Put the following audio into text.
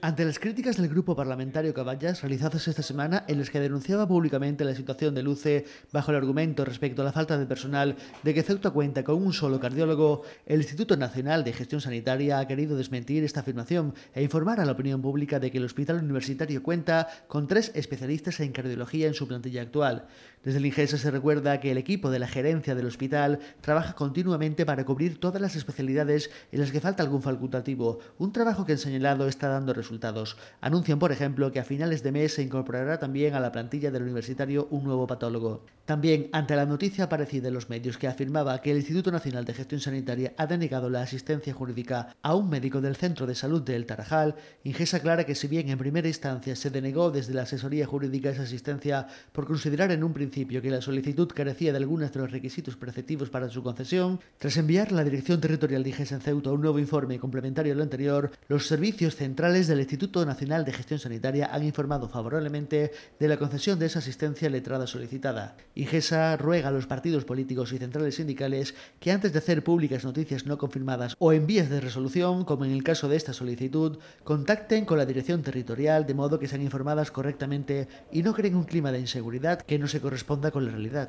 Ante las críticas del grupo parlamentario Caballas realizadas esta semana, en las que denunciaba públicamente la situación de Luce bajo el argumento respecto a la falta de personal de que Ceuta cuenta con un solo cardiólogo, el Instituto Nacional de Gestión Sanitaria ha querido desmentir esta afirmación e informar a la opinión pública de que el hospital universitario cuenta con tres especialistas en cardiología en su plantilla actual. Desde el INGES se recuerda que el equipo de la gerencia del hospital trabaja continuamente para cubrir todas las especialidades en las que falta algún facultativo, un trabajo que en señalado está dando resultados resultados. Anuncian, por ejemplo, que a finales de mes se incorporará también a la plantilla del universitario un nuevo patólogo. También, ante la noticia aparecida en los medios que afirmaba que el Instituto Nacional de Gestión Sanitaria ha denegado la asistencia jurídica a un médico del Centro de Salud del Tarajal, Ingesa aclara que si bien en primera instancia se denegó desde la asesoría jurídica esa asistencia por considerar en un principio que la solicitud carecía de algunos de los requisitos preceptivos para su concesión, tras enviar la Dirección Territorial de Ingesa en Ceuta un nuevo informe complementario lo anterior, los servicios centrales del el Instituto Nacional de Gestión Sanitaria han informado favorablemente de la concesión de esa asistencia letrada solicitada. IGESA ruega a los partidos políticos y centrales sindicales que antes de hacer públicas noticias no confirmadas o en vías de resolución, como en el caso de esta solicitud, contacten con la dirección territorial de modo que sean informadas correctamente y no creen un clima de inseguridad que no se corresponda con la realidad.